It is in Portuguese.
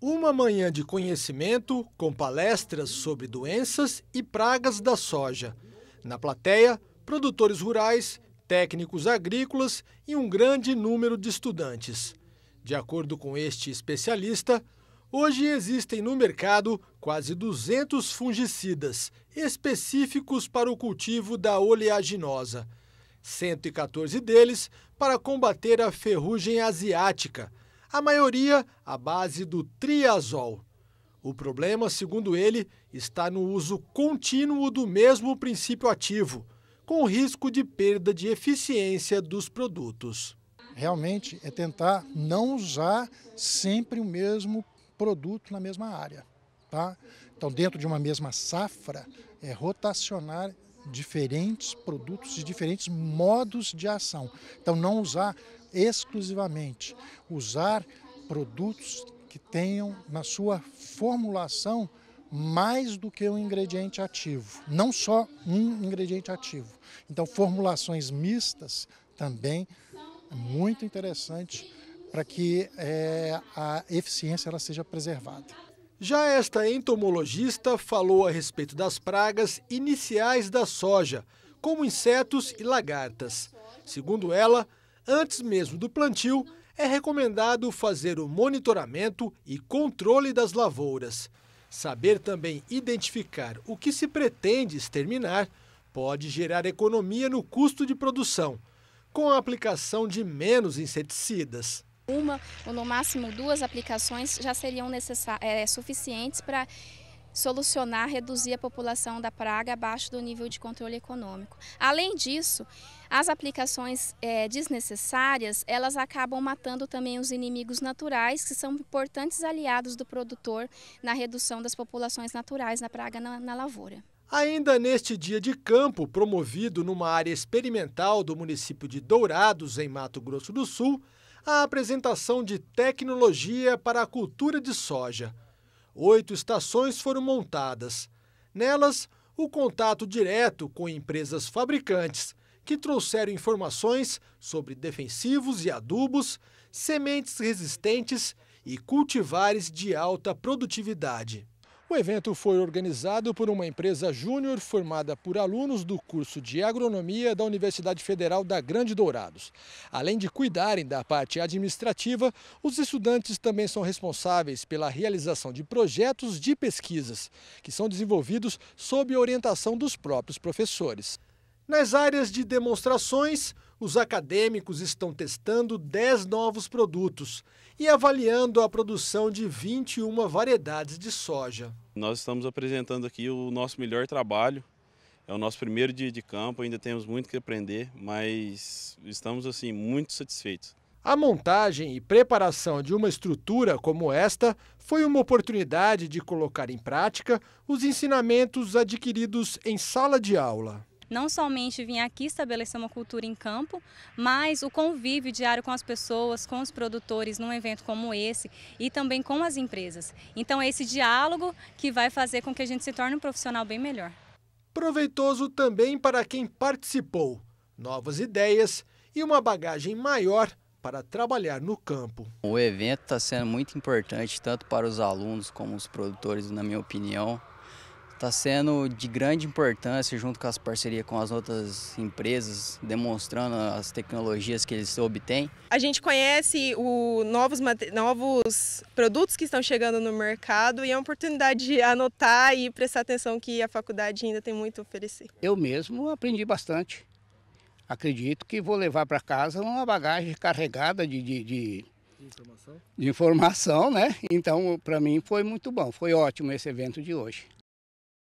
Uma manhã de conhecimento com palestras sobre doenças e pragas da soja. Na plateia, produtores rurais, técnicos agrícolas e um grande número de estudantes. De acordo com este especialista, hoje existem no mercado quase 200 fungicidas específicos para o cultivo da oleaginosa, 114 deles para combater a ferrugem asiática a maioria à base do triazol. O problema, segundo ele, está no uso contínuo do mesmo princípio ativo, com risco de perda de eficiência dos produtos. Realmente é tentar não usar sempre o mesmo produto na mesma área. Tá? Então, dentro de uma mesma safra, é rotacionar diferentes produtos e diferentes modos de ação. Então, não usar exclusivamente usar produtos que tenham na sua formulação mais do que um ingrediente ativo, não só um ingrediente ativo. Então, formulações mistas também é muito interessante para que é, a eficiência ela seja preservada. Já esta entomologista falou a respeito das pragas iniciais da soja, como insetos e lagartas. Segundo ela, antes mesmo do plantio, é recomendado fazer o monitoramento e controle das lavouras. Saber também identificar o que se pretende exterminar pode gerar economia no custo de produção, com a aplicação de menos inseticidas uma ou no máximo duas aplicações já seriam é, suficientes para solucionar, reduzir a população da praga abaixo do nível de controle econômico. Além disso, as aplicações é, desnecessárias, elas acabam matando também os inimigos naturais, que são importantes aliados do produtor na redução das populações naturais na praga na, na lavoura. Ainda neste dia de campo, promovido numa área experimental do município de Dourados, em Mato Grosso do Sul, a apresentação de tecnologia para a cultura de soja oito estações foram montadas. Nelas, o contato direto com empresas fabricantes, que trouxeram informações sobre defensivos e adubos, sementes resistentes e cultivares de alta produtividade. O evento foi organizado por uma empresa júnior formada por alunos do curso de agronomia da Universidade Federal da Grande Dourados. Além de cuidarem da parte administrativa, os estudantes também são responsáveis pela realização de projetos de pesquisas, que são desenvolvidos sob orientação dos próprios professores. Nas áreas de demonstrações, os acadêmicos estão testando 10 novos produtos e avaliando a produção de 21 variedades de soja. Nós estamos apresentando aqui o nosso melhor trabalho. É o nosso primeiro dia de campo, ainda temos muito que aprender, mas estamos assim muito satisfeitos. A montagem e preparação de uma estrutura como esta foi uma oportunidade de colocar em prática os ensinamentos adquiridos em sala de aula não somente vir aqui estabelecer uma cultura em campo, mas o convívio diário com as pessoas, com os produtores num evento como esse e também com as empresas. Então é esse diálogo que vai fazer com que a gente se torne um profissional bem melhor. Proveitoso também para quem participou, novas ideias e uma bagagem maior para trabalhar no campo. O evento está sendo muito importante tanto para os alunos como os produtores, na minha opinião está sendo de grande importância junto com as parcerias com as outras empresas, demonstrando as tecnologias que eles obtêm. A gente conhece o, novos, novos produtos que estão chegando no mercado e é uma oportunidade de anotar e prestar atenção que a faculdade ainda tem muito a oferecer. Eu mesmo aprendi bastante. Acredito que vou levar para casa uma bagagem carregada de, de, de... Informação? De informação, né? Então, para mim foi muito bom, foi ótimo esse evento de hoje.